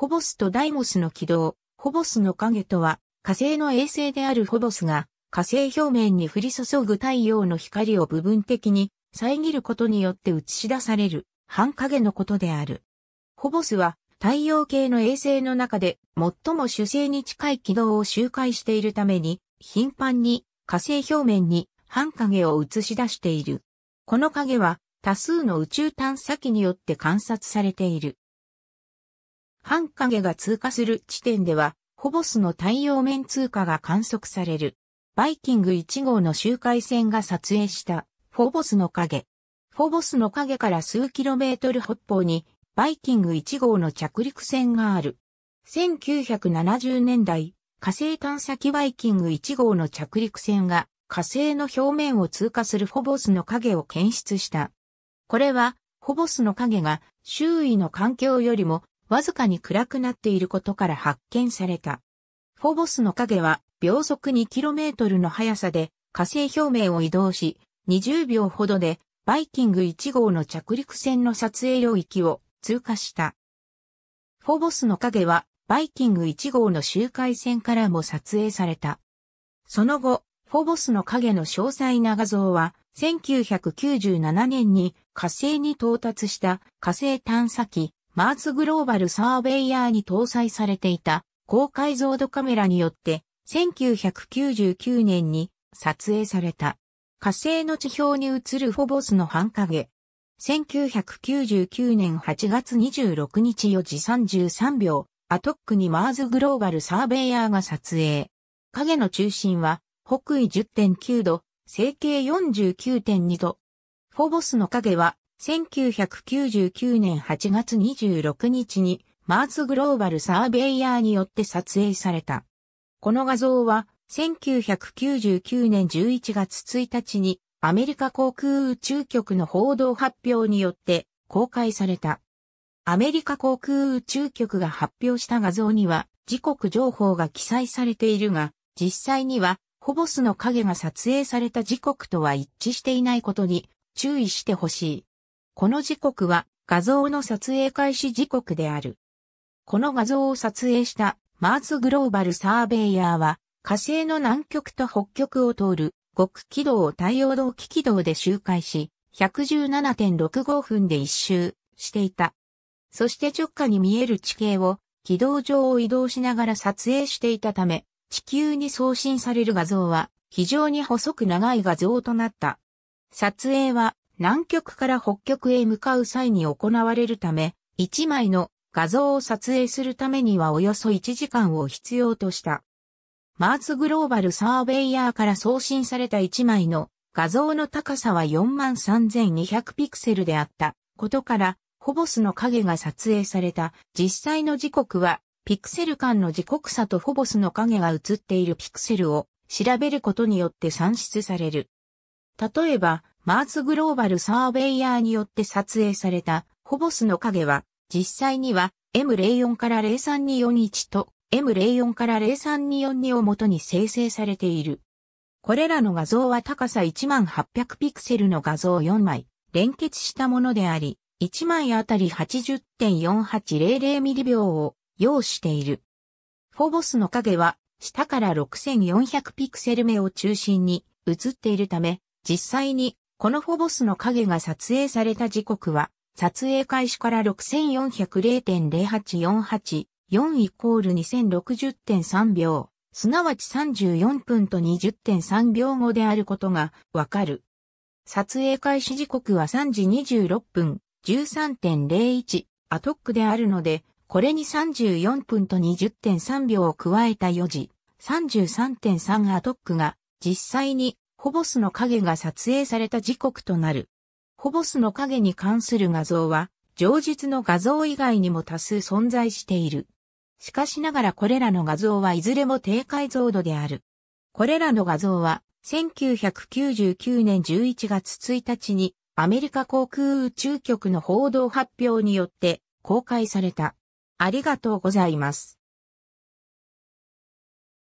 ホボスとダイモスの軌道、ホボスの影とは、火星の衛星であるホボスが、火星表面に降り注ぐ太陽の光を部分的に遮ることによって映し出される半影のことである。ホボスは太陽系の衛星の中で最も主星に近い軌道を周回しているために頻繁に火星表面に半影を映し出している。この影は多数の宇宙探査機によって観察されている。半影が通過する地点では、ホボスの太陽面通過が観測される。バイキング1号の周回線が撮影したフォボスの影。フォボスの影から数キロメートル北方にバイキング1号の着陸船がある。1970年代、火星探査機バイキング1号の着陸船が火星の表面を通過するフォボスの影を検出した。これは、フォボスの影が周囲の環境よりもわずかに暗くなっていることから発見された。フォボスの影は秒速 2km の速さで火星表面を移動し、20秒ほどでバイキング1号の着陸船の撮影領域を通過した。フォボスの影はバイキング1号の周回船からも撮影された。その後、フォボスの影の詳細な画像は1997年に火星に到達した火星探査機マーズグローバルサーベイヤーに搭載されていた高解像度カメラによって1999年に撮影された火星の地表に映るフォボスの半影。1999年8月26日4時33秒、アトックにマーズグローバルサーベイヤーが撮影。影の中心は北緯10.9度、整形49.2度。フォボスの影は1999年8月26日にマーズグローバルサーベイヤーによって撮影された。この画像は1999年11月1日にアメリカ航空宇宙局の報道発表によって公開された。アメリカ航空宇宙局が発表した画像には時刻情報が記載されているが、実際にはホボスの影が撮影された時刻とは一致していないことに注意してほしい。この時刻は画像の撮影開始時刻である。この画像を撮影したマーズグローバルサーベイヤーは火星の南極と北極を通る極軌道を太陽同期軌道で周回し、117.65分で一周していた。そして直下に見える地形を軌道上を移動しながら撮影していたため、地球に送信される画像は非常に細く長い画像となった。撮影は南極から北極へ向かう際に行われるため、1枚の画像を撮影するためにはおよそ1時間を必要とした。マーズグローバルサーベイヤーから送信された1枚の画像の高さは43,200ピクセルであったことから、ホボスの影が撮影された実際の時刻は、ピクセル間の時刻差とホボスの影が映っているピクセルを調べることによって算出される。例えば、マーズグローバルサーベイヤーによって撮影されたホボスの影は、実際には M04 から03241と M04 から03242を元に生成されている。これらの画像は高さ1800ピクセルの画像4枚、連結したものであり、1枚あたり80.4800ミリ秒を要している。フォボスの影は下から6400ピクセル目を中心に映っているため、実際にこのフォボスの影が撮影された時刻は、撮影開始から6400.0848、4イコール2060.3秒、すなわち34分と20.3秒後であることがわかる。撮影開始時刻は3時26分、13.01アトックであるので、これに34分と20.3秒を加えた4時、33.3アトックが実際にホボスの影が撮影された時刻となる。ホボスの影に関する画像は、上述の画像以外にも多数存在している。しかしながらこれらの画像はいずれも低解像度である。これらの画像は、1999年11月1日にアメリカ航空宇宙局の報道発表によって公開された。ありがとうございます。